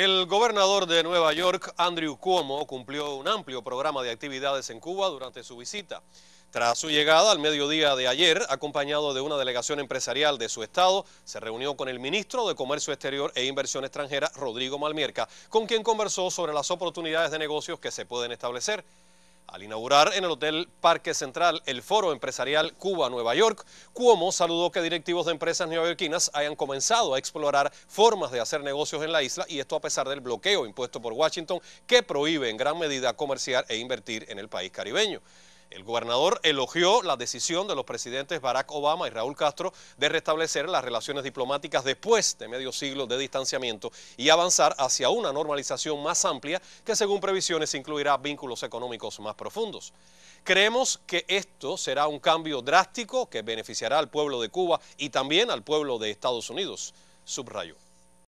El gobernador de Nueva York, Andrew Cuomo, cumplió un amplio programa de actividades en Cuba durante su visita. Tras su llegada al mediodía de ayer, acompañado de una delegación empresarial de su estado, se reunió con el ministro de Comercio Exterior e Inversión Extranjera, Rodrigo Malmierca, con quien conversó sobre las oportunidades de negocios que se pueden establecer al inaugurar en el Hotel Parque Central el Foro Empresarial Cuba-Nueva York, Cuomo saludó que directivos de empresas neoyorquinas hayan comenzado a explorar formas de hacer negocios en la isla y esto a pesar del bloqueo impuesto por Washington que prohíbe en gran medida comerciar e invertir en el país caribeño. El gobernador elogió la decisión de los presidentes Barack Obama y Raúl Castro de restablecer las relaciones diplomáticas después de medio siglo de distanciamiento y avanzar hacia una normalización más amplia que según previsiones incluirá vínculos económicos más profundos. Creemos que esto será un cambio drástico que beneficiará al pueblo de Cuba y también al pueblo de Estados Unidos, subrayó.